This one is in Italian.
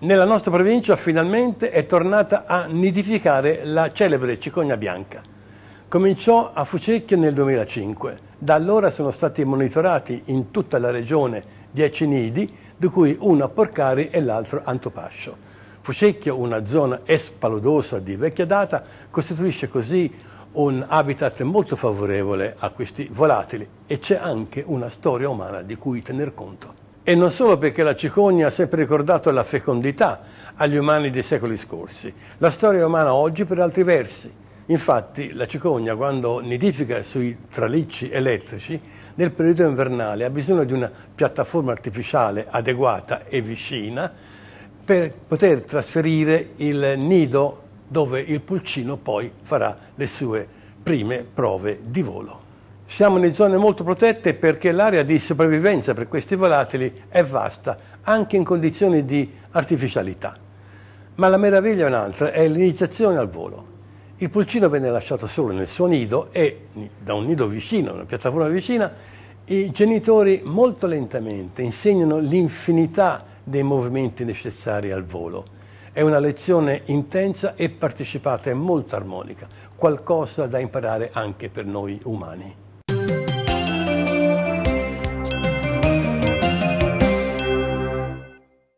nella nostra provincia finalmente è tornata a nidificare la celebre cicogna bianca. Cominciò a Fucecchio nel 2005. Da allora sono stati monitorati in tutta la regione 10 nidi, di cui uno a Porcari e l'altro a Antopascio. Fucecchio, una zona espaludosa di vecchia data, costituisce così un habitat molto favorevole a questi volatili e c'è anche una storia umana di cui tener conto. E non solo perché la cicogna ha sempre ricordato la fecondità agli umani dei secoli scorsi, la storia umana oggi per altri versi. Infatti la cicogna quando nidifica sui tralicci elettrici nel periodo invernale ha bisogno di una piattaforma artificiale adeguata e vicina per poter trasferire il nido dove il pulcino poi farà le sue prime prove di volo. Siamo in zone molto protette perché l'area di sopravvivenza per questi volatili è vasta, anche in condizioni di artificialità. Ma la meraviglia è un'altra, è l'iniziazione al volo. Il pulcino venne lasciato solo nel suo nido e da un nido vicino, una piattaforma vicina, i genitori molto lentamente insegnano l'infinità dei movimenti necessari al volo. È una lezione intensa e partecipata e molto armonica, qualcosa da imparare anche per noi umani.